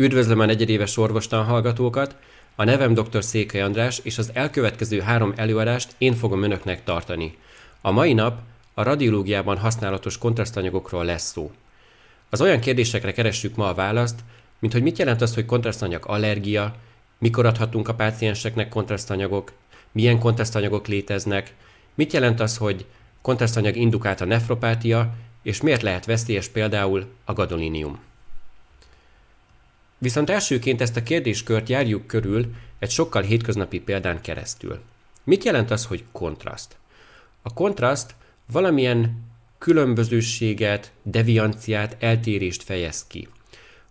Üdvözlöm a negyedéves orvostan hallgatókat, a nevem dr. Székely András, és az elkövetkező három előadást én fogom önöknek tartani. A mai nap a radiológiában használatos kontrasztanyagokról lesz szó. Az olyan kérdésekre keressük ma a választ, mint hogy mit jelent az, hogy kontrasztanyag allergia, mikor adhatunk a pácienseknek kontrasztanyagok, milyen kontrasztanyagok léteznek, mit jelent az, hogy kontrasztanyag indukált a nefropátia, és miért lehet veszélyes például a gadolinium. Viszont elsőként ezt a kérdéskört járjuk körül egy sokkal hétköznapi példán keresztül. Mit jelent az, hogy kontraszt? A kontraszt valamilyen különbözőséget, devianciát, eltérést fejez ki.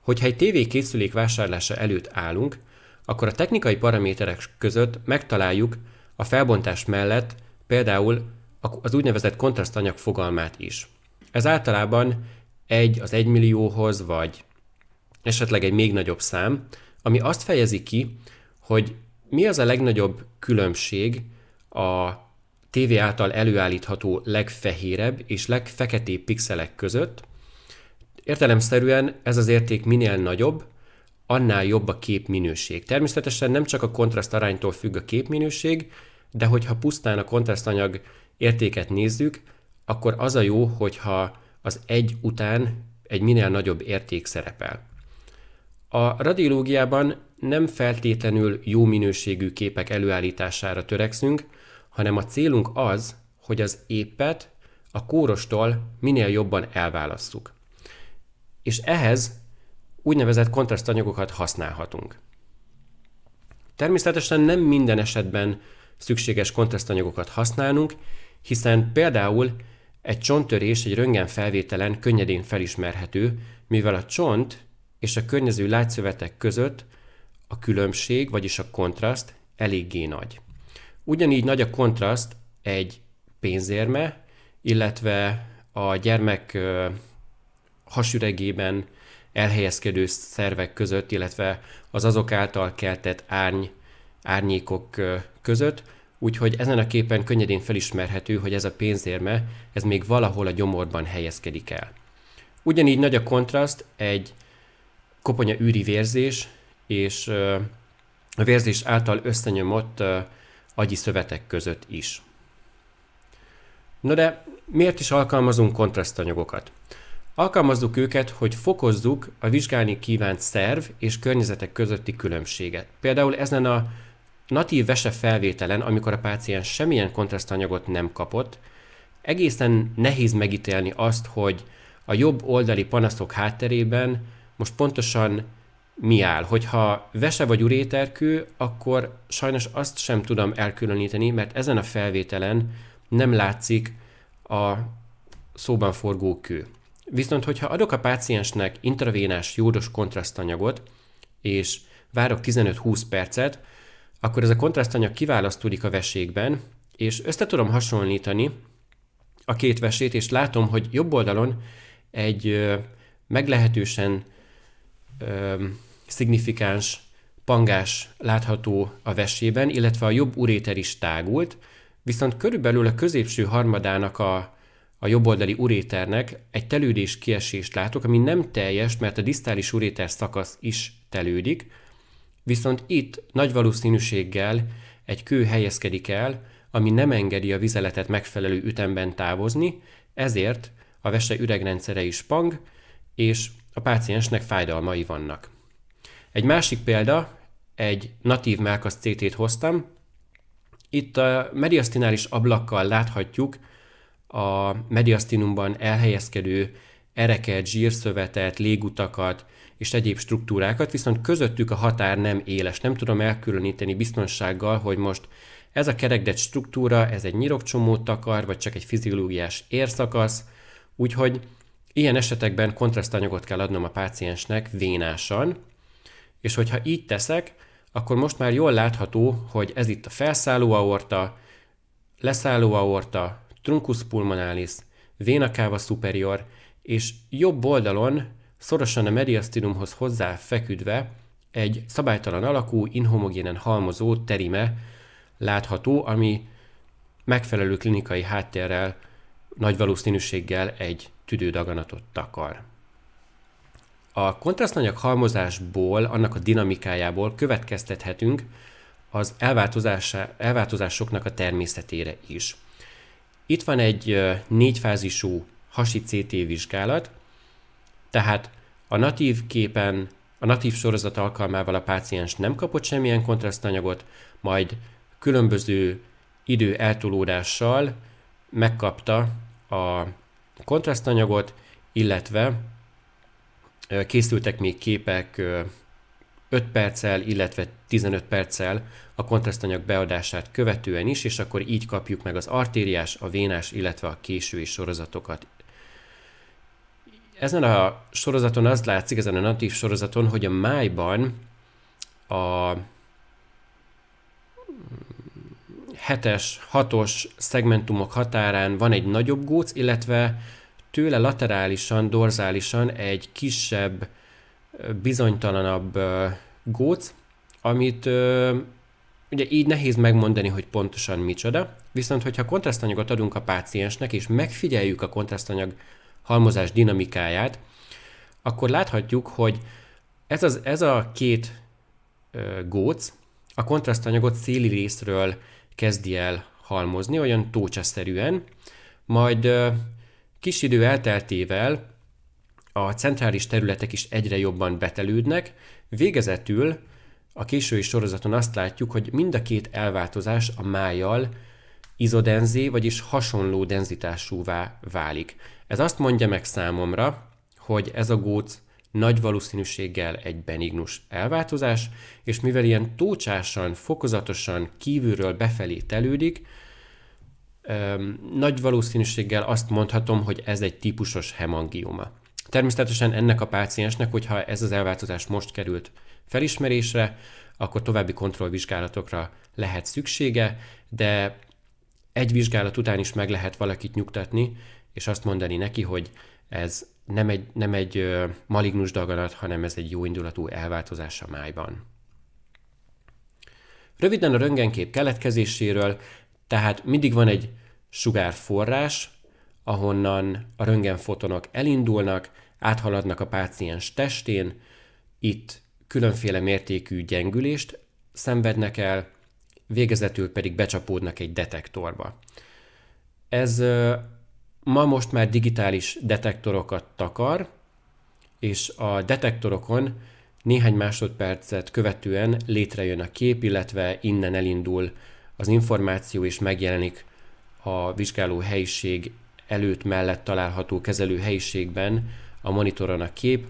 Hogyha egy TV készülék vásárlása előtt állunk, akkor a technikai paraméterek között megtaláljuk a felbontás mellett például az úgynevezett kontrasztanyag fogalmát is. Ez általában egy az egymillióhoz vagy esetleg egy még nagyobb szám, ami azt fejezi ki, hogy mi az a legnagyobb különbség a TV által előállítható legfehérebb és legfeketébb pixelek között. Értelemszerűen ez az érték minél nagyobb, annál jobb a képminőség. Természetesen nem csak a kontraszt aránytól függ a képminőség, de hogyha pusztán a kontrasztanyag értéket nézzük, akkor az a jó, hogyha az egy után egy minél nagyobb érték szerepel. A radiológiában nem feltétlenül jó minőségű képek előállítására törekszünk, hanem a célunk az, hogy az épet a kórostól minél jobban elválasztjuk. És ehhez úgynevezett kontrasztanyagokat használhatunk. Természetesen nem minden esetben szükséges kontrasztanyagokat használnunk, hiszen például egy csonttörés egy röntgen felvételen könnyedén felismerhető, mivel a csont és a környező látszövetek között a különbség, vagyis a kontraszt eléggé nagy. Ugyanígy nagy a kontraszt egy pénzérme, illetve a gyermek hasüregében elhelyezkedő szervek között, illetve az azok által keltett árny, árnyékok között, úgyhogy ezen a képen könnyedén felismerhető, hogy ez a pénzérme, ez még valahol a gyomorban helyezkedik el. Ugyanígy nagy a kontraszt egy koponya űri vérzés, és a vérzés által összenyomott agyi szövetek között is. Na de miért is alkalmazunk kontrasztanyagokat? Alkalmazzuk őket, hogy fokozzuk a vizsgálni kívánt szerv és környezetek közötti különbséget. Például ezen a natív vese felvételen, amikor a páciens semmilyen kontrasztanyagot nem kapott, egészen nehéz megítélni azt, hogy a jobb oldali panaszok hátterében most pontosan mi áll. Hogyha vese vagy uréterkő, akkor sajnos azt sem tudom elkülöníteni, mert ezen a felvételen nem látszik a szóban forgó kő. Viszont, hogyha adok a páciensnek intravénás jódos kontrasztanyagot, és várok 15-20 percet, akkor ez a kontrasztanyag kiválasztódik a vesékben, és össze tudom hasonlítani a két vesét, és látom, hogy jobb oldalon egy meglehetősen öm, szignifikáns pangás látható a vesében, illetve a jobb uréter is tágult, viszont körülbelül a középső harmadának a, a jobboldali uréternek egy telődés kiesést látok, ami nem teljes, mert a disztális uréter szakasz is telődik, viszont itt nagy valószínűséggel egy kő helyezkedik el, ami nem engedi a vizeletet megfelelő ütemben távozni, ezért a vese üregrendszere is pang, és a páciensnek fájdalmai vannak. Egy másik példa, egy natív melkas CT-t hoztam. Itt a mediasztinális ablakkal láthatjuk a mediasztinumban elhelyezkedő ereket, zsírszövetet, légutakat és egyéb struktúrákat, viszont közöttük a határ nem éles. Nem tudom elkülöníteni biztonsággal, hogy most ez a kerekdett struktúra, ez egy nyirokcsomót takar, vagy csak egy fiziológiás érszakasz, úgyhogy Ilyen esetekben kontrasztanyagot kell adnom a páciensnek vénásan, és hogyha így teszek, akkor most már jól látható, hogy ez itt a felszálló aorta, leszálló aorta, truncus pulmonalis, cava superior, és jobb oldalon, szorosan a mediastinumhoz hozzá feküdve, egy szabálytalan alakú, inhomogénen halmozó terime látható, ami megfelelő klinikai háttérrel nagy valószínűséggel egy tüdődaganatot takar. A kontrasztanyag halmozásból, annak a dinamikájából következtethetünk az elváltozásoknak a természetére is. Itt van egy négyfázisú hasi CT vizsgálat, tehát a natív képen, a natív sorozat alkalmával a páciens nem kapott semmilyen kontrasztanyagot, majd különböző idő eltolódással megkapta a kontrasztanyagot, illetve készültek még képek 5 perccel, illetve 15 perccel a kontrasztanyag beadását követően is, és akkor így kapjuk meg az artériás, a vénás, illetve a késői sorozatokat. Ezen a sorozaton az látszik, ezen a natív sorozaton, hogy a májban a 7-es, 6-os szegmentumok határán van egy nagyobb góc, illetve tőle laterálisan, dorzálisan egy kisebb, bizonytalanabb góc, amit ugye így nehéz megmondani, hogy pontosan micsoda, viszont hogyha kontrasztanyagot adunk a páciensnek, és megfigyeljük a kontrasztanyag halmozás dinamikáját, akkor láthatjuk, hogy ez, az, ez a két góc a kontrasztanyagot széli részről kezdi el halmozni, olyan tócsaszerűen, majd kis idő elteltével a centrális területek is egyre jobban betelődnek, végezetül a késői sorozaton azt látjuk, hogy mind a két elváltozás a májjal izodenzé, vagyis hasonló denzitásúvá válik. Ez azt mondja meg számomra, hogy ez a góc nagy valószínűséggel egy benignus elváltozás, és mivel ilyen tócsásan, fokozatosan kívülről befelé telődik, nagy valószínűséggel azt mondhatom, hogy ez egy típusos hemangioma. Természetesen ennek a páciensnek, hogyha ez az elváltozás most került felismerésre, akkor további kontrollvizsgálatokra lehet szüksége, de egy vizsgálat után is meg lehet valakit nyugtatni, és azt mondani neki, hogy ez nem egy, nem egy malignus daganat, hanem ez egy jóindulatú elváltozás a májban. Röviden a röntgenkép keletkezéséről, tehát mindig van egy sugárforrás, ahonnan a röntgenfotonok elindulnak, áthaladnak a páciens testén, itt különféle mértékű gyengülést szenvednek el, végezetül pedig becsapódnak egy detektorba. Ez ma most már digitális detektorokat takar, és a detektorokon néhány másodpercet követően létrejön a kép, illetve innen elindul az információ, és megjelenik a vizsgáló helyiség előtt mellett található kezelő helyiségben a monitoron a kép,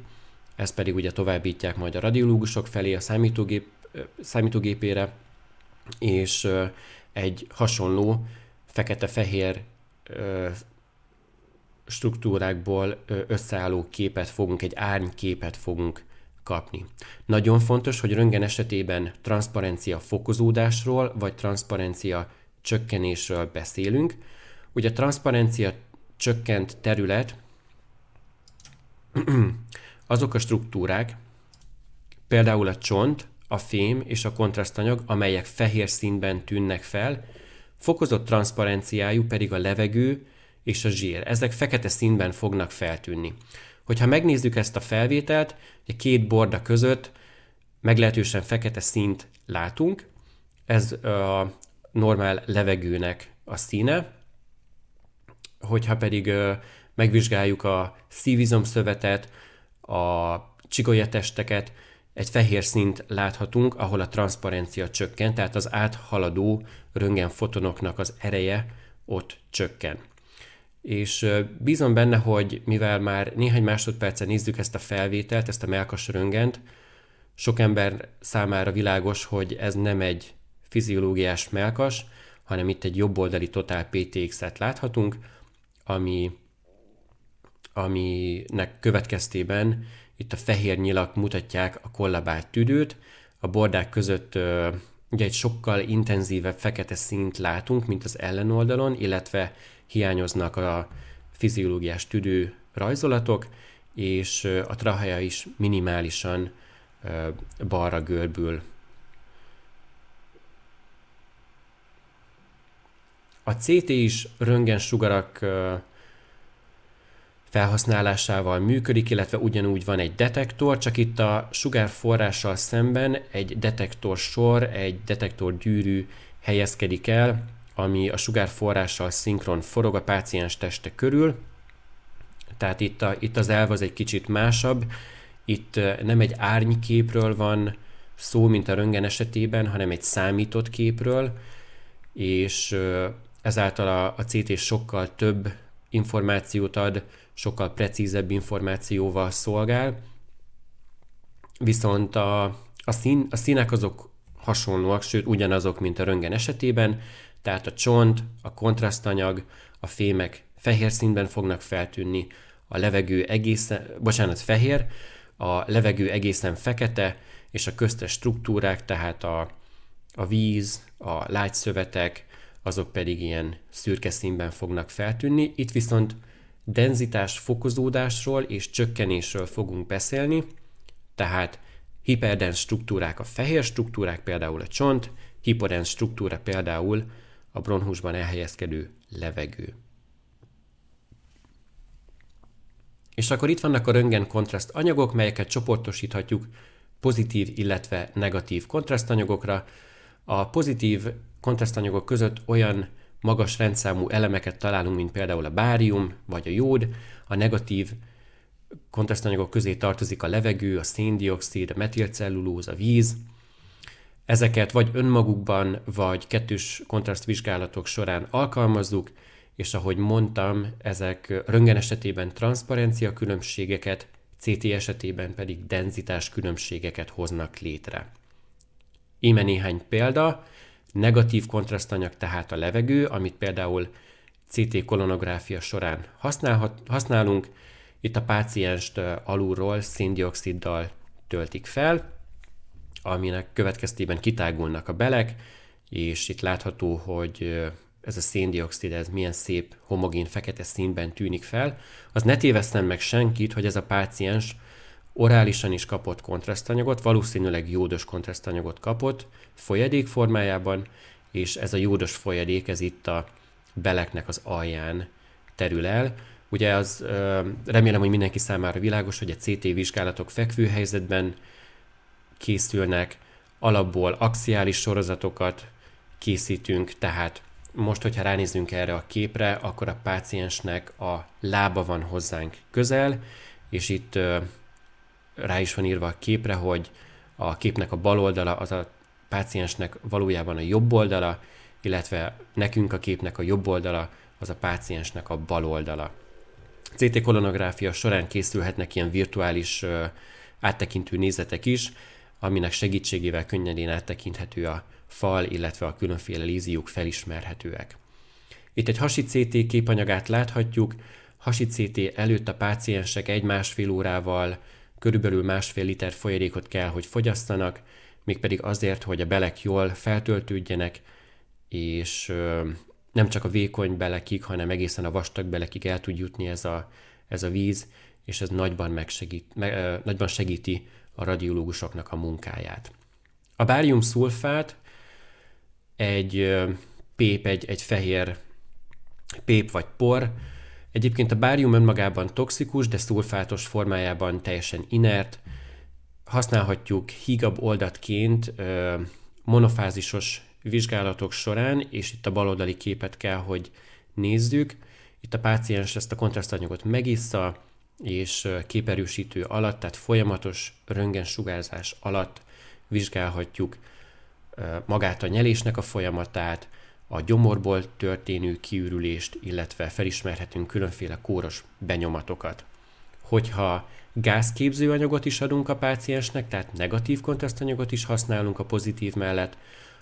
ezt pedig ugye továbbítják majd a radiológusok felé a számítógép, számítógépére, és egy hasonló fekete-fehér struktúrákból összeálló képet fogunk, egy árnyképet fogunk kapni. Nagyon fontos, hogy röntgen esetében transzparencia fokozódásról vagy transzparencia csökkenésről beszélünk. Ugye a transzparencia csökkent terület azok a struktúrák, például a csont, a fém és a kontrasztanyag, amelyek fehér színben tűnnek fel, fokozott transzparenciájú pedig a levegő, és a zsír. Ezek fekete színben fognak feltűnni. Hogyha megnézzük ezt a felvételt, a két borda között meglehetősen fekete színt látunk, ez a normál levegőnek a színe, hogyha pedig megvizsgáljuk a szívizomszövetet, a csigolyatesteket, egy fehér szint láthatunk, ahol a transzparencia csökken, tehát az áthaladó fotonoknak az ereje ott csökken és bízom benne, hogy mivel már néhány másodpercen nézzük ezt a felvételt, ezt a melkas röngent, sok ember számára világos, hogy ez nem egy fiziológiás melkas, hanem itt egy jobboldali totál PTX-et láthatunk, ami, aminek következtében itt a fehér nyilak mutatják a kollabált tüdőt, a bordák között ugye egy sokkal intenzívebb fekete színt látunk, mint az ellenoldalon, illetve hiányoznak a fiziológiás tüdő rajzolatok, és a trahaja is minimálisan balra görbül. A CT is röntgen sugarak felhasználásával működik, illetve ugyanúgy van egy detektor, csak itt a sugár forrással szemben egy detektor sor, egy detektor gyűrű helyezkedik el, ami a sugárforrással szinkron forog a páciens teste körül, tehát itt, a, itt az elv az egy kicsit másabb, itt nem egy árnyképről van szó, mint a röngen esetében, hanem egy számított képről, és ezáltal a, a CT sokkal több információt ad, sokkal precízebb információval szolgál, viszont a, a, szín, a színek azok hasonlóak, sőt ugyanazok, mint a röngen esetében, tehát a csont, a kontrasztanyag, a fémek fehér színben fognak feltűnni, a levegő egészen, bocsánat, fehér, a levegő egészen fekete, és a köztes struktúrák, tehát a, a víz, a szövetek, azok pedig ilyen szürke színben fognak feltűnni. Itt viszont denzitás fokozódásról és csökkenésről fogunk beszélni, tehát hiperdens struktúrák a fehér struktúrák, például a csont, hipodens struktúra például a bronhusban elhelyezkedő levegő. És akkor itt vannak a röngen kontraszt anyagok, melyeket csoportosíthatjuk pozitív, illetve negatív kontrasztanyagokra. A pozitív kontrasztanyagok között olyan magas rendszámú elemeket találunk, mint például a bárium vagy a jód, a negatív kontrasztanyagok közé tartozik a levegő, a széndiokszid, a metilcellulóz, a víz, Ezeket vagy önmagukban, vagy kettős kontraszt vizsgálatok során alkalmazzuk, és ahogy mondtam, ezek röngen esetében transzparencia különbségeket, CT esetében pedig denzitás különbségeket hoznak létre. Íme néhány példa, negatív kontrasztanyag tehát a levegő, amit például CT kolonográfia során használhat, használunk, itt a pácienst alulról széndioksziddal töltik fel, aminek következtében kitágulnak a belek, és itt látható, hogy ez a széndiokszid, ez milyen szép, homogén, fekete színben tűnik fel, az ne tévesztem meg senkit, hogy ez a páciens orálisan is kapott kontrasztanyagot, valószínűleg jódos kontrasztanyagot kapott folyadék formájában, és ez a jódos folyadék, ez itt a beleknek az alján terül el. Ugye az remélem, hogy mindenki számára világos, hogy a CT vizsgálatok fekvőhelyzetben helyzetben készülnek, alapból axiális sorozatokat készítünk, tehát most, hogyha ránézünk erre a képre, akkor a páciensnek a lába van hozzánk közel, és itt rá is van írva a képre, hogy a képnek a bal oldala az a páciensnek valójában a jobb oldala, illetve nekünk a képnek a jobb oldala az a páciensnek a bal oldala. CT kolonográfia során készülhetnek ilyen virtuális áttekintő nézetek is, aminek segítségével könnyedén áttekinthető a fal, illetve a különféle líziók felismerhetőek. Itt egy hasi CT képanyagát láthatjuk, hasi CT előtt a páciensek egy-másfél órával körülbelül másfél liter folyadékot kell, hogy fogyasszanak, mégpedig azért, hogy a belek jól feltöltődjenek, és nem csak a vékony belekig, hanem egészen a vastag belekig el tud jutni ez a, ez a víz, és ez nagyban, megsegít, me, nagyban segíti a radiológusoknak a munkáját. A bárium szulfát egy pép, egy, egy fehér pép vagy por. Egyébként a bárium önmagában toxikus, de szulfátos formájában teljesen inert. Használhatjuk hígabb oldatként monofázisos vizsgálatok során, és itt a baloldali képet kell, hogy nézzük. Itt a páciens ezt a kontrasztanyagot megissza, és képerősítő alatt, tehát folyamatos röntgensugárzás alatt vizsgálhatjuk magát a nyelésnek a folyamatát, a gyomorból történő kiürülést, illetve felismerhetünk különféle kóros benyomatokat. Hogyha gázképzőanyagot is adunk a páciensnek, tehát negatív kontrasztanyagot is használunk a pozitív mellett,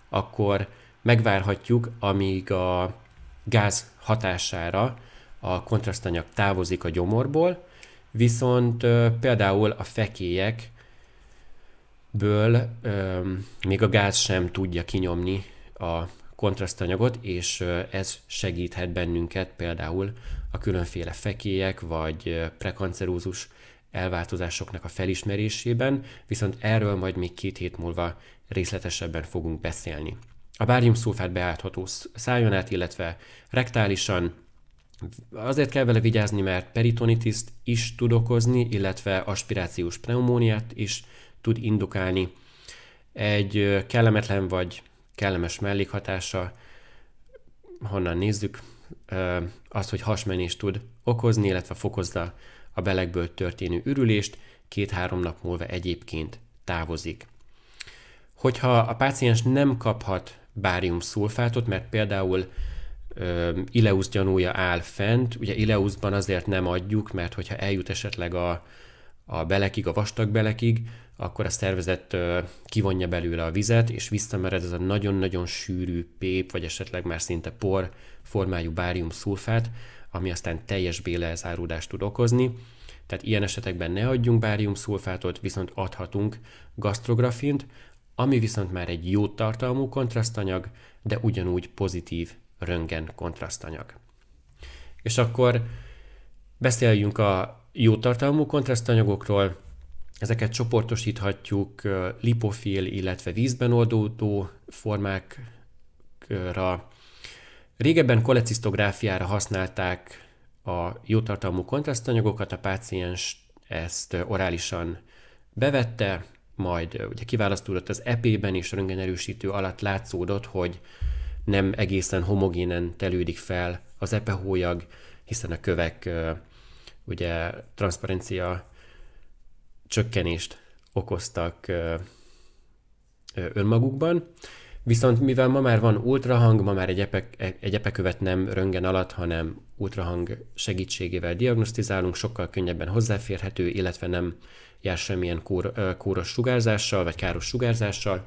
akkor megvárhatjuk, amíg a gáz hatására a kontrasztanyag távozik a gyomorból, Viszont például a fekélyek ből ö, még a gáz sem tudja kinyomni a kontrasztanyagot, és ez segíthet bennünket például a különféle fekélyek vagy prekancerózus elváltozásoknak a felismerésében, viszont erről majd még két hét múlva részletesebben fogunk beszélni. A szulfát beállható szájon át, illetve rektálisan, Azért kell vele vigyázni, mert peritonitiszt is tud okozni, illetve aspirációs pneumóniát is tud indukálni. Egy kellemetlen vagy kellemes mellékhatása, honnan nézzük, az, hogy hasmenést tud okozni, illetve fokozza a belegből történő ürülést, két-három nap múlva egyébként távozik. Hogyha a páciens nem kaphat bárium szulfátot, mert például Ileusz gyanúja áll fent. Ugye Ileuszban azért nem adjuk, mert hogyha eljut esetleg a, a belekig, a vastag belekig, akkor a szervezet kivonja belőle a vizet, és visszamered ez a nagyon-nagyon sűrű pép, vagy esetleg már szinte por formájú bárium szulfát, ami aztán teljes bélelzáródást tud okozni. Tehát ilyen esetekben ne adjunk bárium szulfátot, viszont adhatunk gasztrografint, ami viszont már egy jó tartalmú kontrasztanyag, de ugyanúgy pozitív röngen kontrasztanyag. És akkor beszéljünk a jó tartalmú kontrasztanyagokról, ezeket csoportosíthatjuk lipofil, illetve vízben oldódó formákra. Régebben kolecisztográfiára használták a jó tartalmú kontrasztanyagokat, a páciens ezt orálisan bevette, majd ugye kiválasztódott az EP-ben, és röntgenerősítő alatt látszódott, hogy nem egészen homogénen telődik fel az epehólyag, hiszen a kövek ugye transzparencia csökkenést okoztak önmagukban. Viszont mivel ma már van ultrahang, ma már egy, epe, egy epekövet nem röngen alatt, hanem ultrahang segítségével diagnosztizálunk, sokkal könnyebben hozzáférhető, illetve nem jár semmilyen kór, kóros sugárzással, vagy káros sugárzással.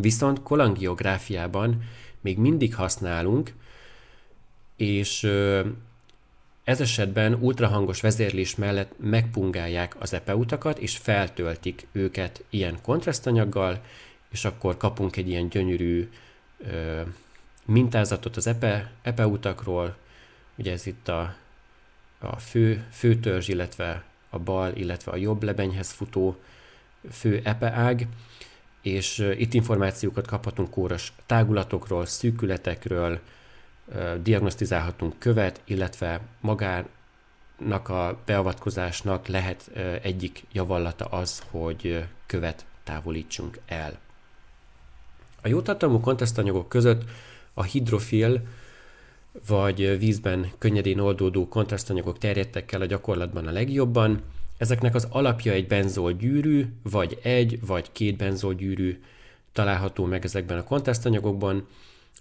Viszont kolangiográfiában még mindig használunk, és ez esetben ultrahangos vezérlés mellett megpungálják az e e utakat, és feltöltik őket ilyen kontrasztanyaggal, és akkor kapunk egy ilyen gyönyörű ö, mintázatot az epe, e, utakról. Ugye ez itt a, a fő, fő törzs, illetve a bal, illetve a jobb lebenyhez futó fő epeág és itt információkat kaphatunk kóros tágulatokról, szűkületekről, diagnosztizálhatunk követ, illetve magának a beavatkozásnak lehet egyik javallata az, hogy követ távolítsunk el. A jótartalmú kontesztanyagok között a hidrofil vagy vízben könnyedén oldódó kontrasztanyagok terjedtek el a gyakorlatban a legjobban, Ezeknek az alapja egy benzol gyűrű, vagy egy, vagy két benzol gyűrű található meg ezekben a kontesztanyagokban.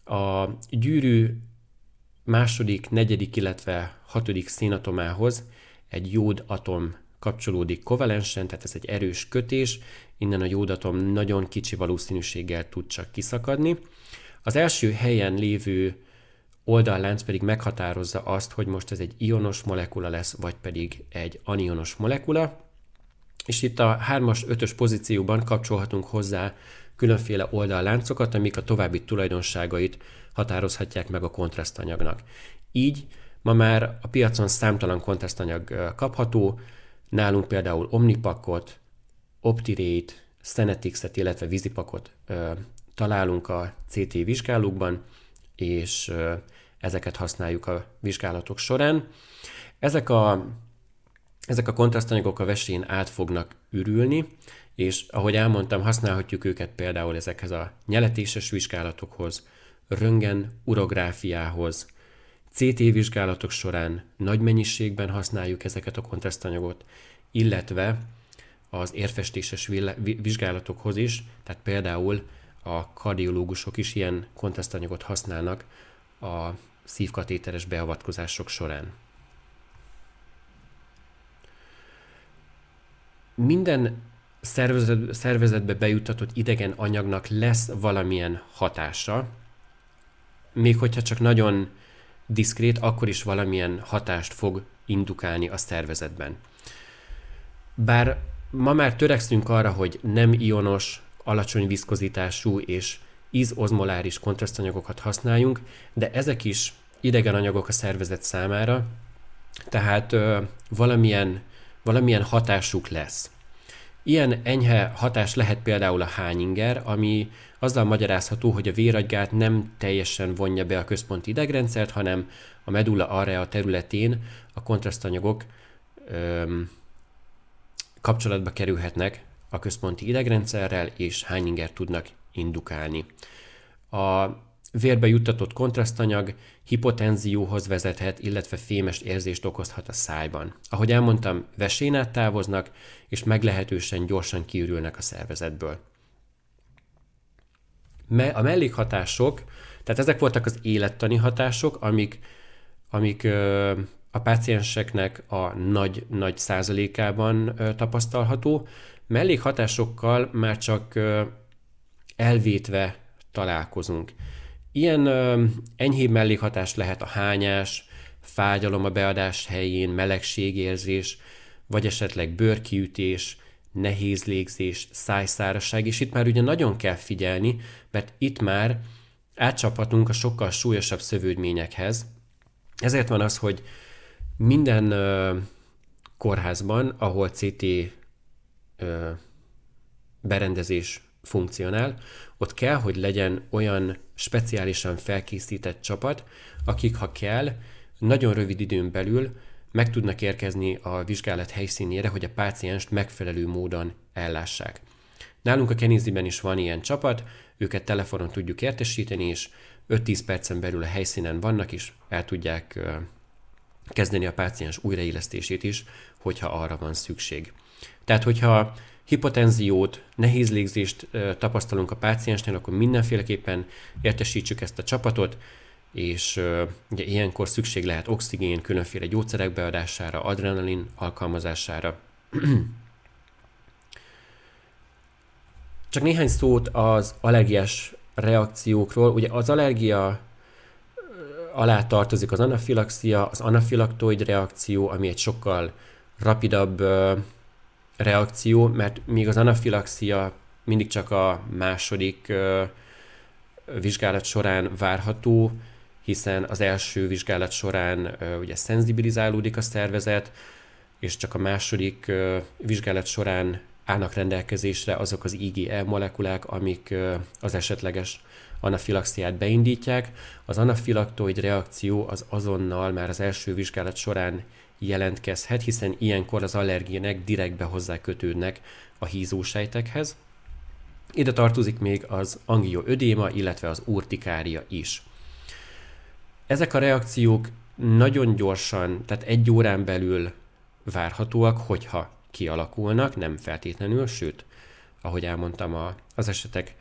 A gyűrű második, negyedik, illetve hatodik szénatomához egy jódatom kapcsolódik kovalensen, tehát ez egy erős kötés, innen a jódatom nagyon kicsi valószínűséggel tud csak kiszakadni. Az első helyen lévő oldallánc pedig meghatározza azt, hogy most ez egy ionos molekula lesz, vagy pedig egy anionos molekula. És itt a 3-as, 5-ös pozícióban kapcsolhatunk hozzá különféle oldalláncokat, amik a további tulajdonságait határozhatják meg a kontrasztanyagnak. Így ma már a piacon számtalan kontrasztanyag kapható, nálunk például omnipakot, optirate, Stenetix-et, illetve vízipakot ö, találunk a CT vizsgálókban, és ö, ezeket használjuk a vizsgálatok során. Ezek a, ezek a kontrasztanyagok a vesén át fognak ürülni, és ahogy elmondtam, használhatjuk őket például ezekhez a nyeletéses vizsgálatokhoz, röngen urográfiához, CT vizsgálatok során nagy mennyiségben használjuk ezeket a kontrasztanyagot, illetve az érfestéses vizsgálatokhoz is, tehát például a kardiológusok is ilyen kontrasztanyagot használnak a szívkatéteres beavatkozások során. Minden szervezet, szervezetbe bejutatott idegen anyagnak lesz valamilyen hatása, még hogyha csak nagyon diszkrét, akkor is valamilyen hatást fog indukálni a szervezetben. Bár ma már törekszünk arra, hogy nem ionos, alacsony viszkozitású és izozmoláris kontrasztanyagokat használjunk, de ezek is idegen anyagok a szervezet számára, tehát ö, valamilyen, valamilyen hatásuk lesz. Ilyen enyhe hatás lehet például a hányinger, ami azzal magyarázható, hogy a véragygát nem teljesen vonja be a központi idegrendszert, hanem a medulla area területén a kontrasztanyagok ö, kapcsolatba kerülhetnek a központi idegrendszerrel, és hányinger tudnak indukálni. A vérbe juttatott kontrasztanyag hipotenzióhoz vezethet, illetve fémes érzést okozhat a szájban. Ahogy elmondtam, vesén át távoznak, és meglehetősen gyorsan kiürülnek a szervezetből. A mellékhatások, tehát ezek voltak az élettani hatások, amik, amik a pácienseknek a nagy-nagy százalékában tapasztalható. Mellékhatásokkal már csak elvétve találkozunk. Ilyen ö, enyhébb mellékhatás lehet a hányás, fájdalom a beadás helyén, melegségérzés, vagy esetleg bőrkiütés, nehéz légzés, szájszárasság, és itt már ugye nagyon kell figyelni, mert itt már átcsaphatunk a sokkal súlyosabb szövődményekhez. Ezért van az, hogy minden ö, kórházban, ahol CT ö, berendezés funkcionál, ott kell, hogy legyen olyan speciálisan felkészített csapat, akik, ha kell, nagyon rövid időn belül meg tudnak érkezni a vizsgálat helyszínére, hogy a pácienst megfelelő módon ellássák. Nálunk a Kenéziben is van ilyen csapat, őket telefonon tudjuk értesíteni, és 5-10 percen belül a helyszínen vannak, és el tudják kezdeni a páciens újraélesztését is, hogyha arra van szükség. Tehát, hogyha hipotenziót, nehéz légzést tapasztalunk a páciensnél, akkor mindenféleképpen értesítsük ezt a csapatot, és ugye ilyenkor szükség lehet oxigén, különféle gyógyszerek beadására, adrenalin alkalmazására. Csak néhány szót az allergiás reakciókról. Ugye az allergia alá tartozik az anafilaxia, az anafilaktoid reakció, ami egy sokkal rapidabb reakció, mert míg az anafilaxia mindig csak a második vizsgálat során várható, hiszen az első vizsgálat során ugye szenzibilizálódik a szervezet, és csak a második vizsgálat során állnak rendelkezésre azok az IgE molekulák, amik az esetleges anafilaxiát beindítják. Az anafilaktoid reakció az azonnal már az első vizsgálat során jelentkezhet, hiszen ilyenkor az allergének direktbe hozzákötődnek a hízósejtekhez. Ide tartozik még az ödéma, illetve az urtikária is. Ezek a reakciók nagyon gyorsan, tehát egy órán belül várhatóak, hogyha kialakulnak, nem feltétlenül, sőt, ahogy elmondtam, a, az esetek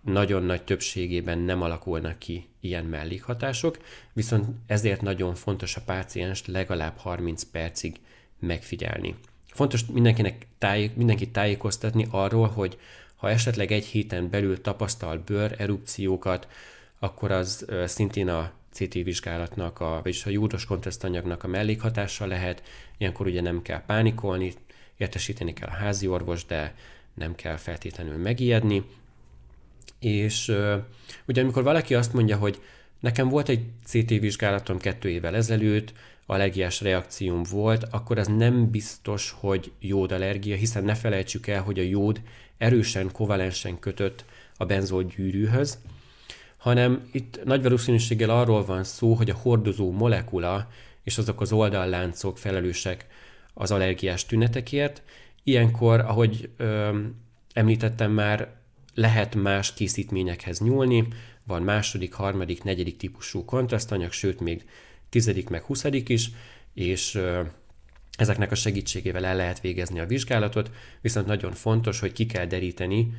nagyon nagy többségében nem alakulnak ki ilyen mellékhatások, viszont ezért nagyon fontos a pácienst legalább 30 percig megfigyelni. Fontos mindenkinek táj, mindenkit tájékoztatni arról, hogy ha esetleg egy héten belül tapasztal bőr erupciókat, akkor az szintén a CT vizsgálatnak, a, vagyis a júdos kontrasztanyagnak a mellékhatása lehet. Ilyenkor ugye nem kell pánikolni, értesíteni kell a házi orvos, de nem kell feltétlenül megijedni. És ugye amikor valaki azt mondja, hogy nekem volt egy CT vizsgálatom kettő évvel ezelőtt, allergiás reakcióm volt, akkor ez nem biztos, hogy jód allergia, hiszen ne felejtsük el, hogy a jód erősen, kovalensen kötött a benzol gyűrűhöz, hanem itt nagy valószínűséggel arról van szó, hogy a hordozó molekula és azok az oldalláncok felelősek az allergiás tünetekért. Ilyenkor, ahogy ö, említettem már, lehet más készítményekhez nyúlni, van második, harmadik, negyedik típusú kontrasztanyag, sőt még tizedik meg huszadik is, és ezeknek a segítségével el lehet végezni a vizsgálatot, viszont nagyon fontos, hogy ki kell deríteni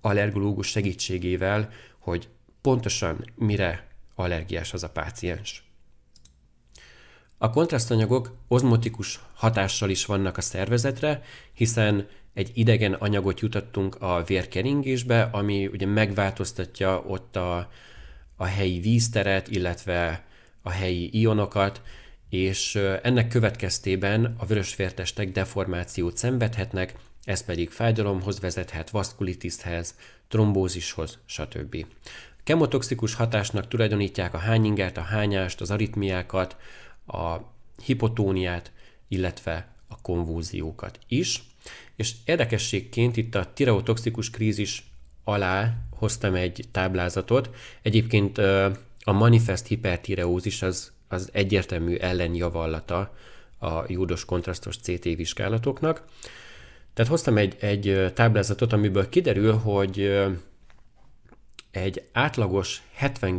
allergológus segítségével, hogy pontosan mire allergiás az a páciens. A kontrasztanyagok ozmotikus hatással is vannak a szervezetre, hiszen egy idegen anyagot jutattunk a vérkeringésbe, ami ugye megváltoztatja ott a, a helyi vízteret, illetve a helyi ionokat, és ennek következtében a vörösvértestek deformációt szenvedhetnek, ez pedig fájdalomhoz vezethet, vaszkulitishez, trombózishoz, stb. A kemotoxikus hatásnak tulajdonítják a hányingert, a hányást, az aritmiákat, a hipotóniát, illetve a konvúziókat is. És érdekességként itt a tireotoxikus krízis alá hoztam egy táblázatot. Egyébként a manifest hipertireózis az, az egyértelmű ellenjavallata a jódos kontrasztos CT vizsgálatoknak. Tehát hoztam egy, egy táblázatot, amiből kiderül, hogy egy átlagos 70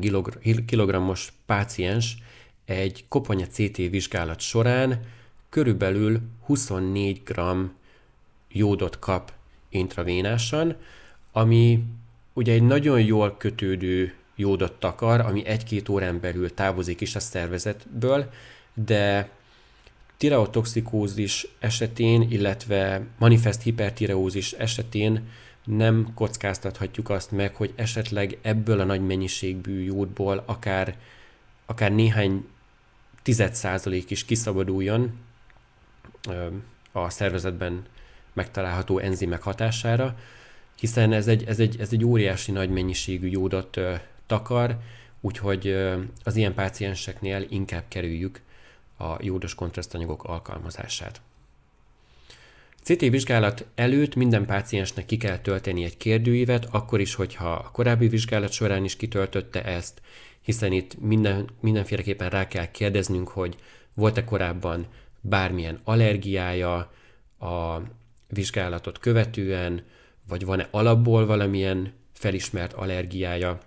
kg-os páciens egy koponya CT vizsgálat során körülbelül 24 g jódot kap intravénásan, ami ugye egy nagyon jól kötődő jódot takar, ami egy-két órán belül távozik is a szervezetből, de tireotoxikózis esetén, illetve manifest hipertireózis esetén nem kockáztathatjuk azt meg, hogy esetleg ebből a nagy mennyiségű jódból akár, akár néhány tized százalék is kiszabaduljon a szervezetben megtalálható enzimek hatására, hiszen ez egy, ez egy, ez egy óriási nagy mennyiségű jódot ö, takar, úgyhogy ö, az ilyen pácienseknél inkább kerüljük a jódos kontrasztanyagok alkalmazását. CT vizsgálat előtt minden páciensnek ki kell tölteni egy kérdőívet, akkor is, hogyha a korábbi vizsgálat során is kitöltötte ezt, hiszen itt minden, mindenféleképpen rá kell kérdeznünk, hogy volt-e korábban bármilyen allergiája, a vizsgálatot követően, vagy van-e alapból valamilyen felismert allergiája.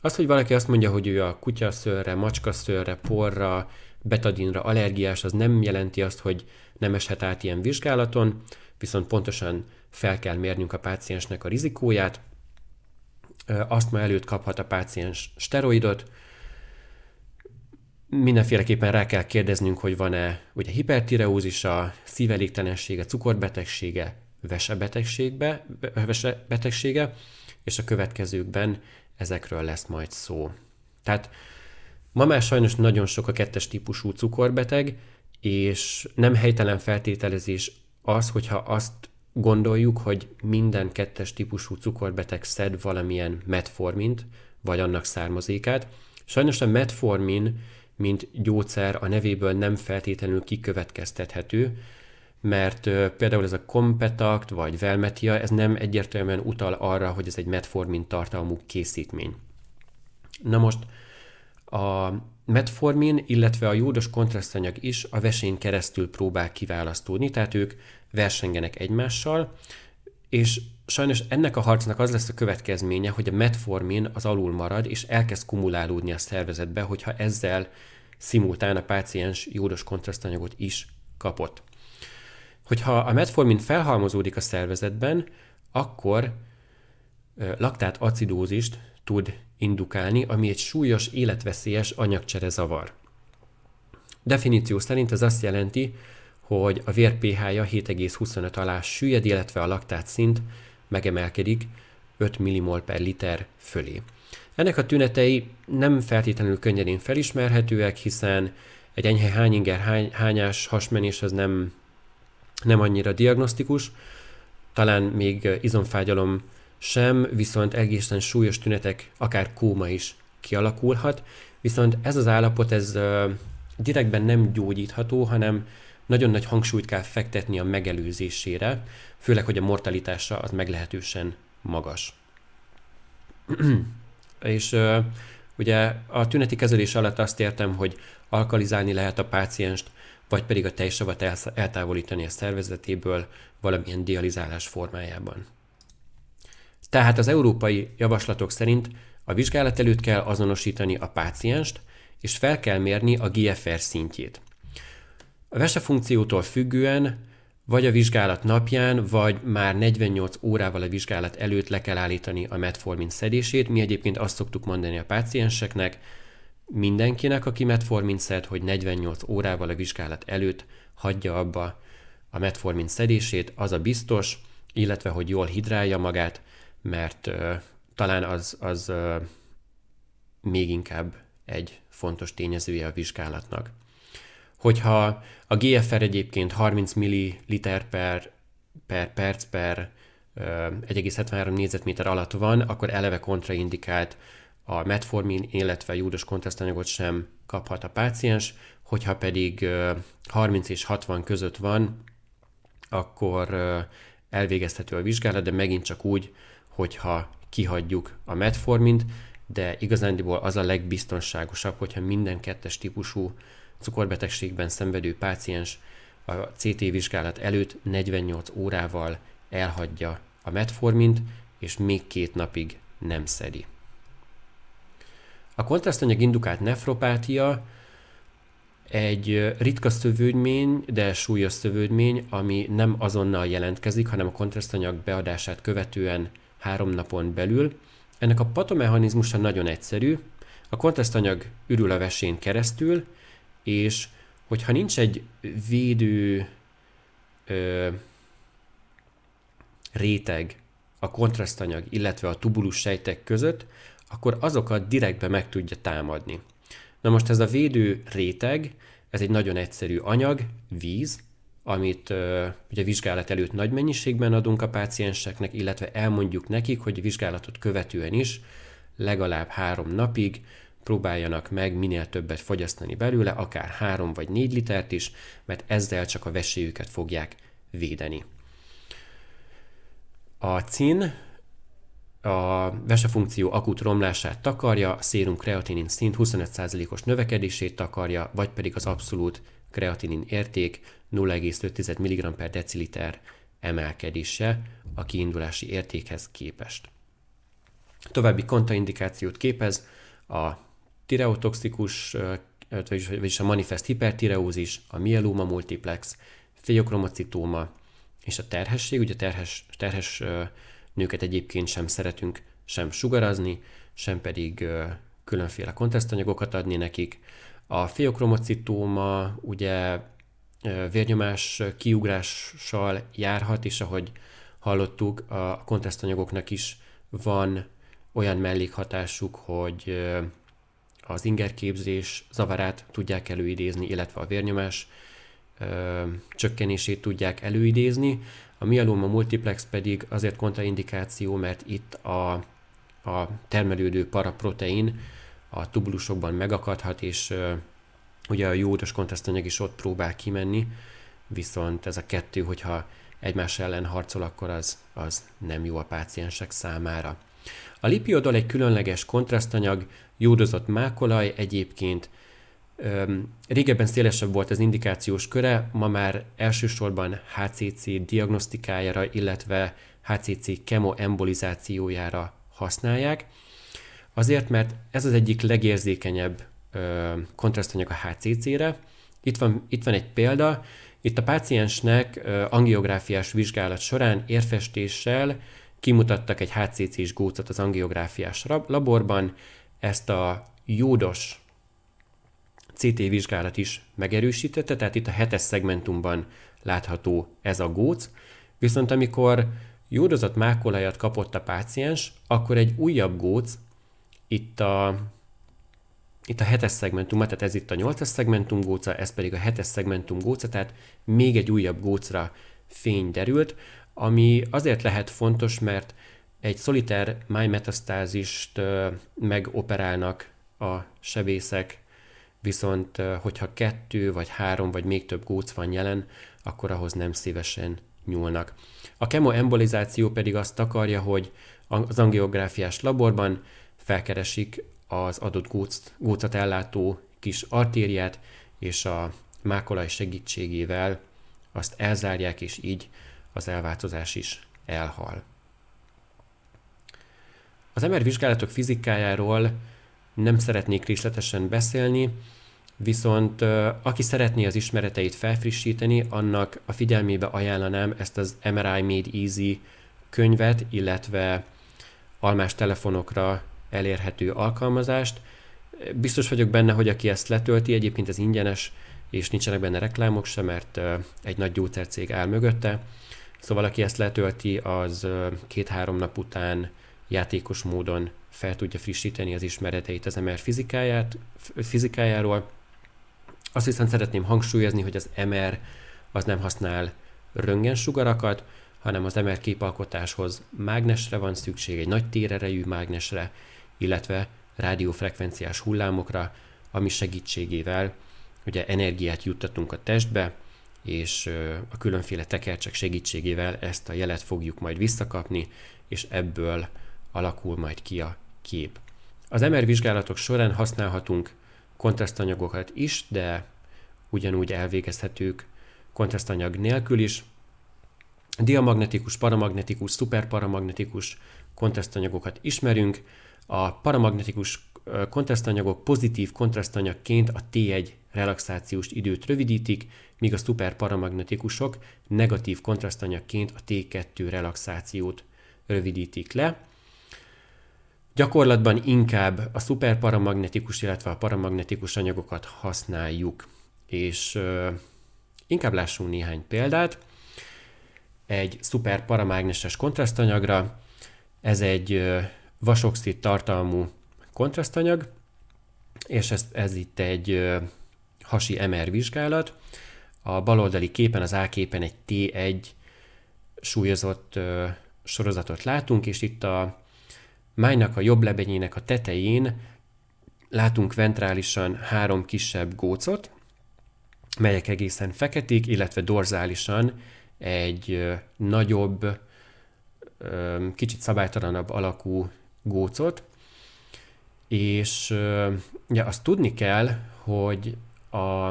Az, hogy valaki azt mondja, hogy ő a kutyaszőrre, macskaszőrre, porra, betadinra allergiás, az nem jelenti azt, hogy nem eshet át ilyen vizsgálaton, viszont pontosan fel kell mérnünk a páciensnek a rizikóját. Azt ma előtt kaphat a páciens steroidot, mindenféleképpen rá kell kérdeznünk, hogy van-e ugye hipertireózisa, szívelégtelensége, cukorbetegsége, vesebetegségbe, vesebetegsége, és a következőkben ezekről lesz majd szó. Tehát ma már sajnos nagyon sok a kettes típusú cukorbeteg, és nem helytelen feltételezés az, hogyha azt gondoljuk, hogy minden kettes típusú cukorbeteg szed valamilyen metformint, vagy annak származékát. Sajnos a metformin, mint gyógyszer a nevéből nem feltétlenül kikövetkeztethető, mert például ez a kompetakt vagy velmetia, ez nem egyértelműen utal arra, hogy ez egy metformin tartalmú készítmény. Na most a metformin, illetve a jódos kontrasztanyag is a vesén keresztül próbál kiválasztódni, tehát ők versengenek egymással, és sajnos ennek a harcnak az lesz a következménye, hogy a metformin az alul marad, és elkezd kumulálódni a szervezetbe, hogyha ezzel szimultán a páciens jódos kontrasztanyagot is kapott hogyha a metformin felhalmozódik a szervezetben, akkor laktát acidózist tud indukálni, ami egy súlyos, életveszélyes anyagcsere zavar. Definíció szerint ez azt jelenti, hogy a vér pH-ja 7,25 alá süllyed, illetve a laktát szint megemelkedik 5 millimol per liter fölé. Ennek a tünetei nem feltétlenül könnyedén felismerhetőek, hiszen egy enyhe hányinger hány, hányás hasmenés az nem nem annyira diagnosztikus, talán még izomfágyalom sem, viszont egészen súlyos tünetek, akár kóma is kialakulhat, viszont ez az állapot, ez direktben nem gyógyítható, hanem nagyon nagy hangsúlyt kell fektetni a megelőzésére, főleg, hogy a mortalitása az meglehetősen magas. és ugye a tüneti kezelés alatt azt értem, hogy alkalizálni lehet a pácienst, vagy pedig a tejsavat eltávolítani a szervezetéből valamilyen dializálás formájában. Tehát az európai javaslatok szerint a vizsgálat előtt kell azonosítani a pácienst, és fel kell mérni a GFR szintjét. A vese funkciótól függően vagy a vizsgálat napján, vagy már 48 órával a vizsgálat előtt le kell állítani a metformin szedését. Mi egyébként azt szoktuk mondani a pácienseknek, Mindenkinek, aki metformin szed, hogy 48 órával a vizsgálat előtt hagyja abba a metformin szedését, az a biztos, illetve hogy jól hidrálja magát, mert ö, talán az, az ö, még inkább egy fontos tényezője a vizsgálatnak. Hogyha a GFR egyébként 30 ml per, per perc per 1,73 négyzetméter alatt van, akkor eleve kontraindikált a metformin, illetve júdos kontrasztanyagot sem kaphat a páciens, hogyha pedig 30 és 60 között van, akkor elvégezhető a vizsgálat, de megint csak úgy, hogyha kihagyjuk a metformint, de igazándiból az a legbiztonságosabb, hogyha minden kettes típusú cukorbetegségben szenvedő páciens a CT vizsgálat előtt 48 órával elhagyja a metformint, és még két napig nem szedi. A kontrasztanyag indukált nefropátia egy ritka szövődmény, de súlyos szövődmény, ami nem azonnal jelentkezik, hanem a kontrasztanyag beadását követően három napon belül. Ennek a patomechanizmusa nagyon egyszerű. A kontrasztanyag ürül a vesén keresztül, és hogyha nincs egy védő ö, réteg a kontrasztanyag, illetve a tubulus sejtek között, akkor azokat direktbe meg tudja támadni. Na most ez a védő réteg, ez egy nagyon egyszerű anyag, víz, amit uh, ugye vizsgálat előtt nagy mennyiségben adunk a pácienseknek, illetve elmondjuk nekik, hogy a vizsgálatot követően is legalább három napig próbáljanak meg minél többet fogyasztani belőle, akár három vagy négy litert is, mert ezzel csak a vesélyüket fogják védeni. A cin a vesefunkció akut romlását takarja, a szérum kreatinin szint 25%-os növekedését takarja, vagy pedig az abszolút kreatinin érték 0,5 mg per deciliter emelkedése a kiindulási értékhez képest. További kontraindikációt képez a tireotoxikus, vagyis a manifest hipertireózis, a mieloma multiplex, féliokromocitóma és a terhesség. Ugye terhes, terhes Nőket egyébként sem szeretünk sem sugarazni, sem pedig különféle kontesztanyagokat adni nekik. A fiokromocitóma ugye vérnyomás kiugrással járhat, és ahogy hallottuk, a kontesztanyagoknak is van olyan mellékhatásuk, hogy az ingerképzés zavarát tudják előidézni, illetve a vérnyomás csökkenését tudják előidézni, a mieloma multiplex pedig azért kontraindikáció, mert itt a, a termelődő paraprotein a tubulusokban megakadhat, és ugye a jódos kontrasztanyag is ott próbál kimenni, viszont ez a kettő, hogyha egymás ellen harcol, akkor az, az nem jó a páciensek számára. A lipiodol egy különleges kontrasztanyag, jódozott mákolaj egyébként, Régebben szélesebb volt az indikációs köre, ma már elsősorban HCC diagnosztikájára, illetve HCC kemoembolizációjára használják, azért, mert ez az egyik legérzékenyebb kontrasztanyag a HCC-re. Itt van, itt van egy példa, itt a páciensnek angiográfiás vizsgálat során érfestéssel kimutattak egy HCC-s gócot az angiográfiás laborban, ezt a jódos CT vizsgálat is megerősítette, tehát itt a hetes szegmentumban látható ez a góc, viszont amikor jódozott mákolajat kapott a páciens, akkor egy újabb góc, itt a, itt a hetes szegmentuma, tehát ez itt a nyolcas szegmentum góca, ez pedig a hetes szegmentum góca, tehát még egy újabb gócra fény derült, ami azért lehet fontos, mert egy szoliter májmetasztázist megoperálnak a sebészek viszont hogyha kettő, vagy három, vagy még több góc van jelen, akkor ahhoz nem szívesen nyúlnak. A kemoembolizáció pedig azt akarja, hogy az angiográfiás laborban felkeresik az adott góc, gócat ellátó kis artériát, és a mákolaj segítségével azt elzárják, és így az elváltozás is elhal. Az MR vizsgálatok fizikájáról nem szeretnék részletesen beszélni, viszont aki szeretné az ismereteit felfrissíteni, annak a figyelmébe ajánlanám ezt az MRI Made Easy könyvet, illetve almás telefonokra elérhető alkalmazást. Biztos vagyok benne, hogy aki ezt letölti, egyébként ez ingyenes, és nincsenek benne reklámok sem, mert egy nagy gyógyszercég áll mögötte. Szóval aki ezt letölti, az két-három nap után játékos módon fel tudja frissíteni az ismereteit az MR fizikáját, fizikájáról. Azt hiszem szeretném hangsúlyozni, hogy az MR az nem használ röntgensugarakat, hanem az MR képalkotáshoz mágnesre van szükség, egy nagy térerejű mágnesre, illetve rádiófrekvenciás hullámokra, ami segítségével ugye energiát juttatunk a testbe, és a különféle tekercsek segítségével ezt a jelet fogjuk majd visszakapni, és ebből alakul majd ki a kép. Az MR vizsgálatok során használhatunk kontrasztanyagokat is, de ugyanúgy elvégezhetők kontrasztanyag nélkül is. Diamagnetikus, paramagnetikus, szuperparamagnetikus kontrasztanyagokat ismerünk. A paramagnetikus kontrasztanyagok pozitív kontrasztanyagként a T1 relaxációs időt rövidítik, míg a szuperparamagnetikusok negatív kontrasztanyagként a T2 relaxációt rövidítik le. Gyakorlatban inkább a szuperparamagnetikus, illetve a paramagnetikus anyagokat használjuk, és ö, inkább lássunk néhány példát. Egy szuperparamágneses kontrasztanyagra, ez egy ö, vasoxid tartalmú kontrasztanyag, és ez, ez itt egy ö, hasi MR vizsgálat. A baloldali képen, az A képen egy T1 súlyozott ö, sorozatot látunk, és itt a Májnak a jobb lebenyének a tetején látunk ventrálisan három kisebb gócot, melyek egészen feketék, illetve dorzálisan egy nagyobb, kicsit szabálytalanabb alakú gócot, és ugye azt tudni kell, hogy a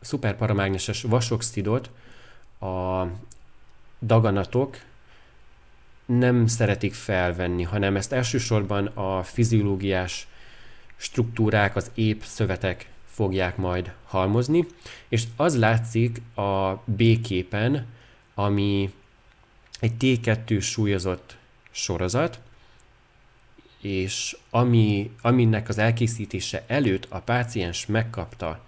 szuperparamágneses vasoxidot a daganatok nem szeretik felvenni, hanem ezt elsősorban a fiziológiás struktúrák, az ép szövetek fogják majd halmozni, és az látszik a B-képen, ami egy T2 súlyozott sorozat, és ami, aminek az elkészítése előtt a páciens megkapta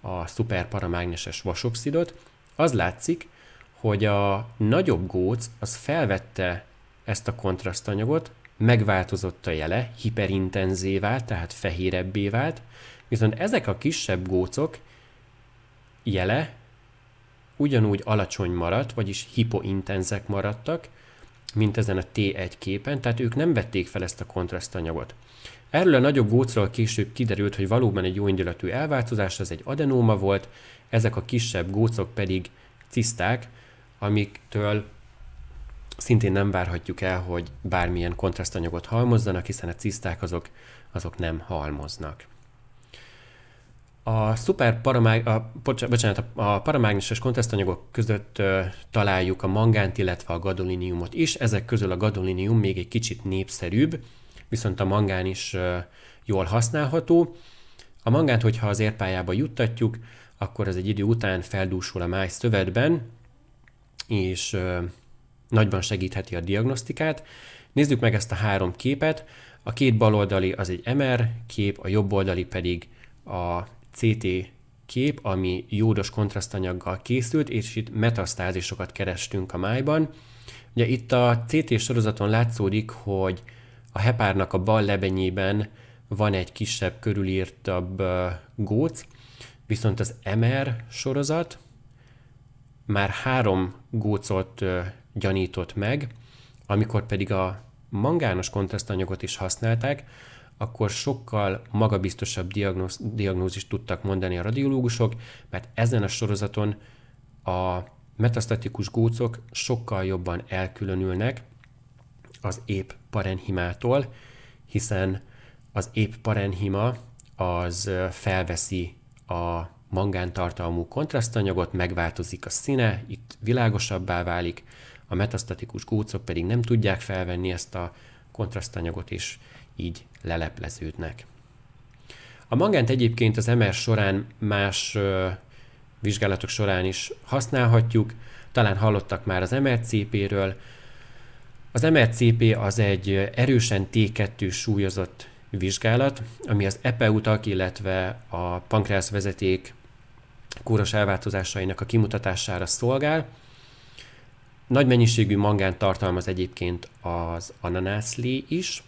a szuperparamágneses vasoxidot, az látszik, hogy a nagyobb góc az felvette ezt a kontrasztanyagot, megváltozott a jele, hiperintenzé vált, tehát fehérebbé vált, viszont ezek a kisebb gócok jele ugyanúgy alacsony maradt, vagyis hipointenzek maradtak, mint ezen a T1 képen, tehát ők nem vették fel ezt a kontrasztanyagot. Erről a nagyobb gócról később kiderült, hogy valóban egy jó elváltozás, az egy adenóma volt, ezek a kisebb gócok pedig ciszták, amiktől szintén nem várhatjuk el, hogy bármilyen kontrasztanyagot halmozzanak, hiszen a ciszták azok, azok nem halmoznak. A szuper paramág, a, a paramágneses kontrasztanyagok között ö, találjuk a mangánt, illetve a gadoliniumot is. Ezek közül a gadolinium még egy kicsit népszerűbb, viszont a mangán is ö, jól használható. A mangánt, hogyha az érpályába juttatjuk, akkor az egy idő után feldúsul a máj szövetben, és ö, nagyban segítheti a diagnosztikát. Nézzük meg ezt a három képet. A két baloldali az egy MR kép, a jobb oldali pedig a CT kép, ami jódos kontrasztanyaggal készült, és itt metasztázisokat kerestünk a májban. Ugye itt a CT sorozaton látszódik, hogy a hepárnak a bal lebenyében van egy kisebb, körülírtabb góc, viszont az MR sorozat már három gócot gyanított meg, amikor pedig a mangános kontrasztanyagot is használták, akkor sokkal magabiztosabb diagnóz, diagnózist tudtak mondani a radiológusok, mert ezen a sorozaton a metasztatikus gócok sokkal jobban elkülönülnek az épp parenhimától, hiszen az épp parenhima az felveszi a mangántartalmú kontrasztanyagot, megváltozik a színe, itt világosabbá válik, a metasztatikus gócok pedig nem tudják felvenni ezt a kontrasztanyagot, és így lelepleződnek. A mangánt egyébként az MR során más ö, vizsgálatok során is használhatjuk, talán hallottak már az MRCP-ről. Az MRCP az egy erősen T2 súlyozott vizsgálat, ami az e e utak, illetve a pankreász vezeték kóros elváltozásainak a kimutatására szolgál. Nagy mennyiségű mangán tartalmaz egyébként az ananászlé is,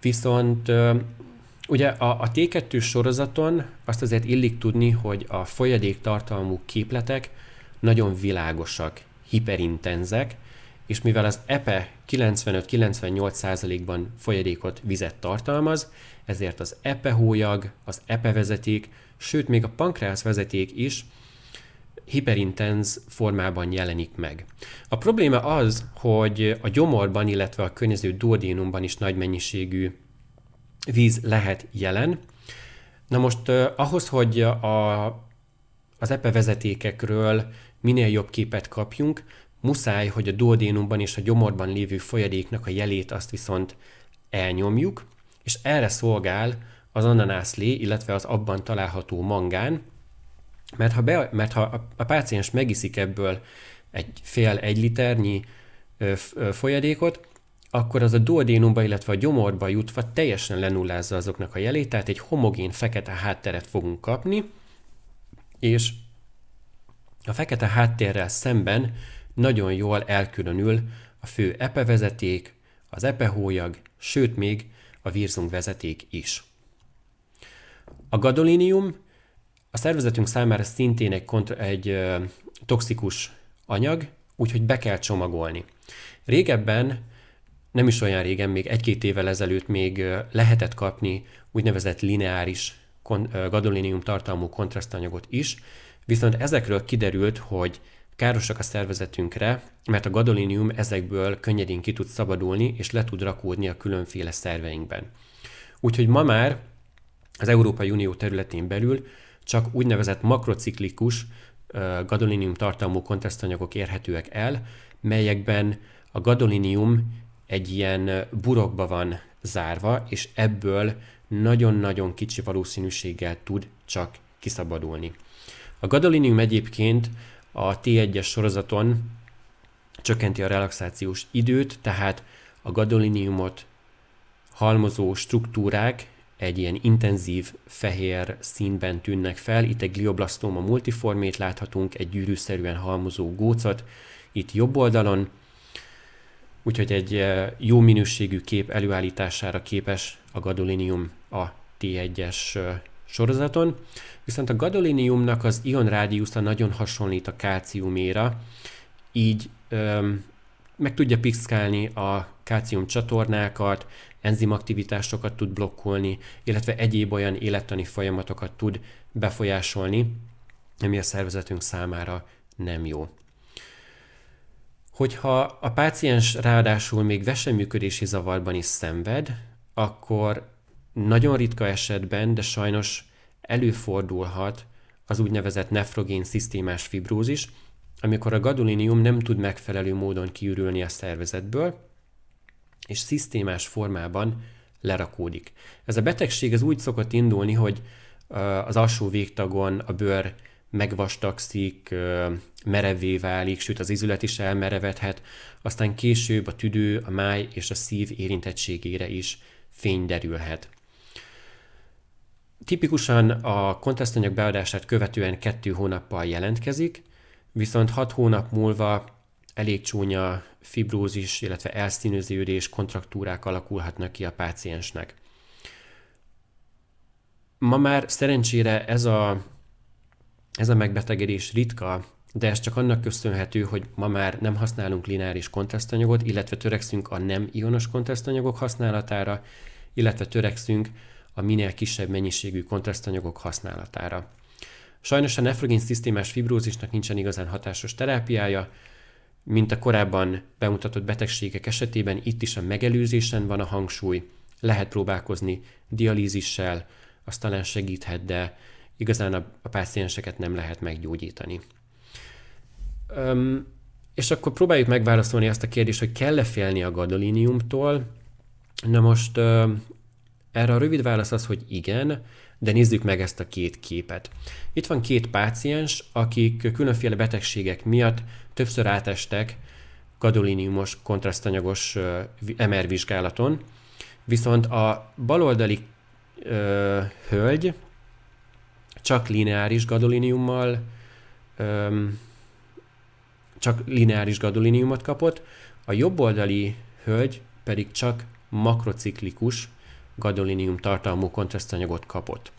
viszont ugye a, a T2 sorozaton azt azért illik tudni, hogy a folyadék tartalmú képletek nagyon világosak, hiperintenzek, és mivel az EPE 95-98%-ban e folyadékot, vizet tartalmaz, ezért az EPE e hólyag, az EPE e vezeték, sőt még a pankreász vezeték is hiperintenz formában jelenik meg. A probléma az, hogy a gyomorban, illetve a környező duodénumban is nagy mennyiségű víz lehet jelen. Na most ahhoz, hogy a, az epe e vezetékekről minél jobb képet kapjunk, muszáj, hogy a duodénumban és a gyomorban lévő folyadéknak a jelét azt viszont elnyomjuk, és erre szolgál az ananászlé, illetve az abban található mangán, mert ha, be, mert ha a, páciens megiszik ebből egy fél egy liternyi folyadékot, akkor az a duodénumba, illetve a gyomorba jutva teljesen lenullázza azoknak a jelét, tehát egy homogén fekete hátteret fogunk kapni, és a fekete háttérrel szemben nagyon jól elkülönül a fő epevezeték, az epehólyag, sőt még a vírzunk vezeték is. A gadolinium a szervezetünk számára szintén egy, kontra, egy ö, toxikus anyag, úgyhogy be kell csomagolni. Régebben, nem is olyan régen, még egy-két évvel ezelőtt még lehetett kapni úgynevezett lineáris gadolinium tartalmú kontrasztanyagot is, viszont ezekről kiderült, hogy károsak a szervezetünkre, mert a gadolinium ezekből könnyedén ki tud szabadulni, és le tud rakódni a különféle szerveinkben. Úgyhogy ma már az Európai Unió területén belül csak úgynevezett makrociklikus gadolinium tartalmú kontrasztanyagok érhetőek el, melyekben a gadolinium egy ilyen burokba van zárva, és ebből nagyon-nagyon kicsi valószínűséggel tud csak kiszabadulni. A gadolinium egyébként a T1-es sorozaton csökkenti a relaxációs időt, tehát a gadoliniumot halmozó struktúrák egy ilyen intenzív fehér színben tűnnek fel. Itt egy glioblastoma multiformét láthatunk, egy gyűrűszerűen halmozó gócot itt jobb oldalon, úgyhogy egy eh, jó minőségű kép előállítására képes a gadolinium a T1-es eh, sorozaton. Viszont a gadoliniumnak az ion rádiusza nagyon hasonlít a kálciuméra, így öm, ehm, meg tudja pixkálni a kálcium csatornákat, enzimaktivitásokat tud blokkolni, illetve egyéb olyan élettani folyamatokat tud befolyásolni, ami a szervezetünk számára nem jó. Hogyha a páciens ráadásul még veseműködési zavarban is szenved, akkor nagyon ritka esetben, de sajnos előfordulhat az úgynevezett nefrogén szisztémás fibrózis, amikor a gadolinium nem tud megfelelő módon kiürülni a szervezetből, és szisztémás formában lerakódik. Ez a betegség az úgy szokott indulni, hogy az alsó végtagon a bőr megvastagszik, merevé válik, sőt az izület is elmerevedhet, aztán később a tüdő, a máj és a szív érintettségére is fény derülhet. Tipikusan a kontrasztanyag beadását követően kettő hónappal jelentkezik, viszont hat hónap múlva elég csúnya fibrózis, illetve elszínőződés, kontraktúrák alakulhatnak ki a páciensnek. Ma már szerencsére ez a, ez a megbetegedés ritka, de ez csak annak köszönhető, hogy ma már nem használunk lineáris kontrasztanyagot, illetve törekszünk a nem ionos kontrasztanyagok használatára, illetve törekszünk a minél kisebb mennyiségű kontrasztanyagok használatára. Sajnos a nefrogén szisztémás fibrózisnak nincsen igazán hatásos terápiája, mint a korábban bemutatott betegségek esetében, itt is a megelőzésen van a hangsúly. Lehet próbálkozni dialízissel, az talán segíthet, de igazán a, a pácienseket nem lehet meggyógyítani. Öm, és akkor próbáljuk megválaszolni azt a kérdést, hogy kell-e félni a gadoliniumtól. Na most ö, erre a rövid válasz az, hogy igen, de nézzük meg ezt a két képet. Itt van két páciens, akik különféle betegségek miatt többször átestek gadoliniumos kontrasztanyagos MR vizsgálaton, viszont a baloldali ö, hölgy csak lineáris gadoliniummal ö, csak lineáris gadoliniumot kapott, a jobboldali hölgy pedig csak makrociklikus gadolinium tartalmú kontrasztanyagot kapott.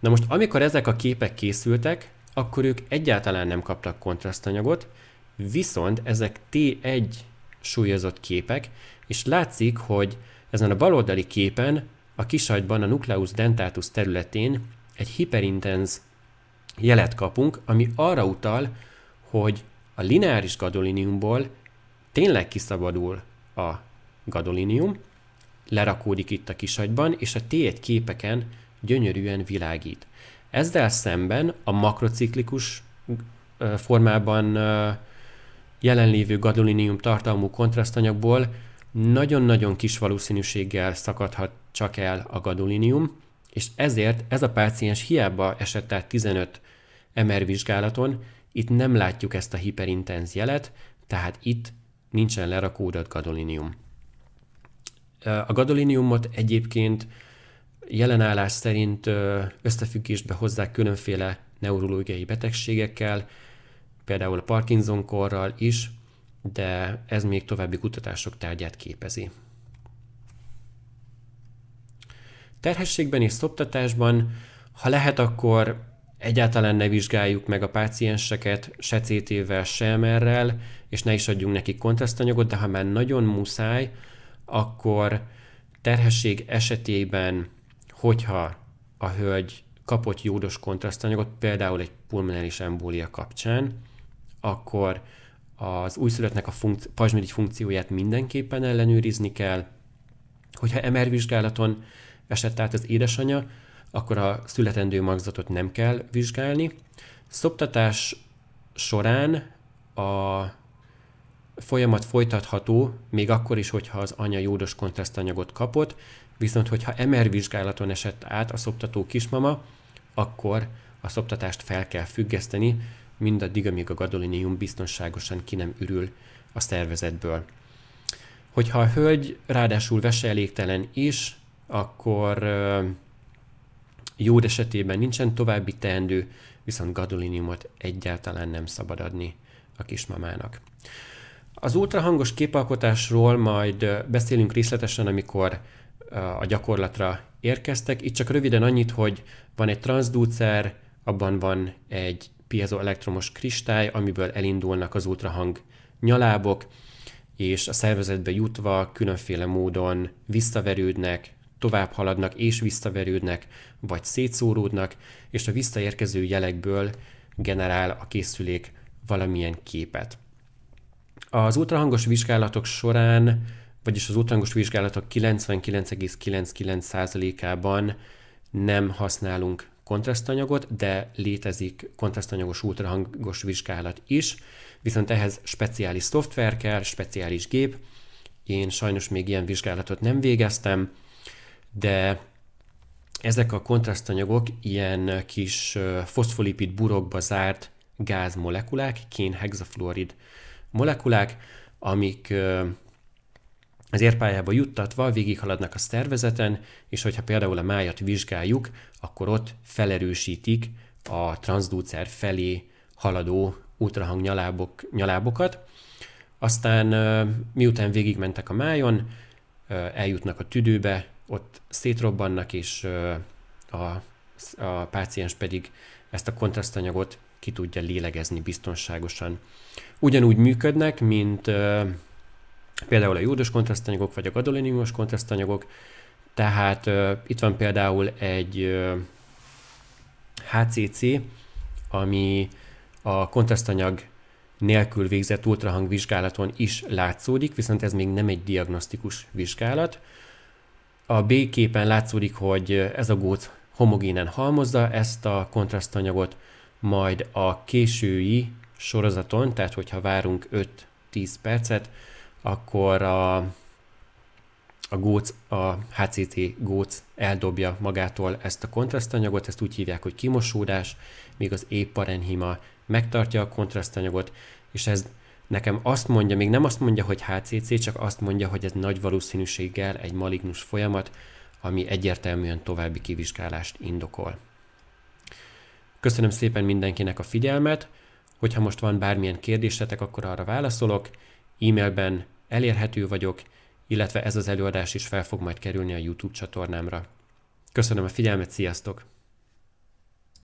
Na most, amikor ezek a képek készültek, akkor ők egyáltalán nem kaptak kontrasztanyagot, viszont ezek T1 súlyozott képek, és látszik, hogy ezen a baloldali képen a kisajtban a nucleus dentatus területén egy hiperintenz jelet kapunk, ami arra utal, hogy a lineáris gadoliniumból tényleg kiszabadul a gadolinium, lerakódik itt a kisagyban, és a tét képeken gyönyörűen világít. Ezzel szemben a makrociklikus formában jelenlévő gadolinium tartalmú kontrasztanyagból nagyon-nagyon kis valószínűséggel szakadhat csak el a gadolinium, és ezért ez a páciens hiába esett át 15 MR vizsgálaton, itt nem látjuk ezt a hiperintenz jelet, tehát itt nincsen lerakódott gadolinium. A gadoliniumot egyébként jelenállás szerint összefüggésbe hozzák különféle neurológiai betegségekkel, például a Parkinson-korral is, de ez még további kutatások tárgyát képezi. Terhességben és szoptatásban, ha lehet, akkor egyáltalán ne vizsgáljuk meg a pácienseket se CT-vel, se MR-rel, és ne is adjunk nekik kontrasztanyagot, de ha már nagyon muszáj, akkor terhesség esetében, hogyha a hölgy kapott jódos kontrasztanyagot, például egy pulmonális embólia kapcsán, akkor az újszülöttnek a funkci- pazsmirigy funkcióját mindenképpen ellenőrizni kell. Hogyha MR vizsgálaton esett át az édesanyja, akkor a születendő magzatot nem kell vizsgálni. Szoptatás során a folyamat folytatható, még akkor is, hogyha az anya jódos kontrasztanyagot kapott, viszont hogyha MR vizsgálaton esett át a szoptató kismama, akkor a szoptatást fel kell függeszteni, mindaddig, amíg a gadolinium biztonságosan ki nem ürül a szervezetből. Hogyha a hölgy ráadásul elégtelen is, akkor jó esetében nincsen további teendő, viszont gadoliniumot egyáltalán nem szabad adni a kismamának. Az ultrahangos képalkotásról majd beszélünk részletesen, amikor a gyakorlatra érkeztek. Itt csak röviden annyit, hogy van egy transzducer, abban van egy piezoelektromos kristály, amiből elindulnak az ultrahang nyalábok, és a szervezetbe jutva különféle módon visszaverődnek, tovább haladnak és visszaverődnek, vagy szétszóródnak, és a visszaérkező jelekből generál a készülék valamilyen képet. Az ultrahangos vizsgálatok során, vagyis az ultrahangos vizsgálatok 99,99%-ában nem használunk kontrasztanyagot, de létezik kontrasztanyagos ultrahangos vizsgálat is, viszont ehhez speciális szoftver kell, speciális gép. Én sajnos még ilyen vizsgálatot nem végeztem, de ezek a kontrasztanyagok ilyen kis foszfolipid burokba zárt gázmolekulák, kénhexafluorid molekulák, amik az érpályába juttatva végighaladnak a szervezeten, és hogyha például a májat vizsgáljuk, akkor ott felerősítik a transducer felé haladó ultrahang nyalábok, nyalábokat. Aztán miután végigmentek a májon, eljutnak a tüdőbe, ott szétrobbannak, és a, a páciens pedig ezt a kontrasztanyagot ki tudja lélegezni biztonságosan. Ugyanúgy működnek, mint ö, például a jódos kontrasztanyagok, vagy a gadoliniumos kontrasztanyagok, tehát ö, itt van például egy ö, HCC, ami a kontrasztanyag nélkül végzett vizsgálaton is látszódik, viszont ez még nem egy diagnosztikus vizsgálat. A B képen látszódik, hogy ez a góc homogénen halmozza ezt a kontrasztanyagot, majd a késői sorozaton, tehát hogyha várunk 5-10 percet, akkor a, a, góc, a HCT góc eldobja magától ezt a kontrasztanyagot, ezt úgy hívják, hogy kimosódás, míg az épp megtartja a kontrasztanyagot, és ez nekem azt mondja, még nem azt mondja, hogy HCC, csak azt mondja, hogy ez nagy valószínűséggel egy malignus folyamat, ami egyértelműen további kivizsgálást indokol. Köszönöm szépen mindenkinek a figyelmet, hogyha most van bármilyen kérdésetek, akkor arra válaszolok, e-mailben elérhető vagyok, illetve ez az előadás is fel fog majd kerülni a YouTube csatornámra. Köszönöm a figyelmet, sziasztok!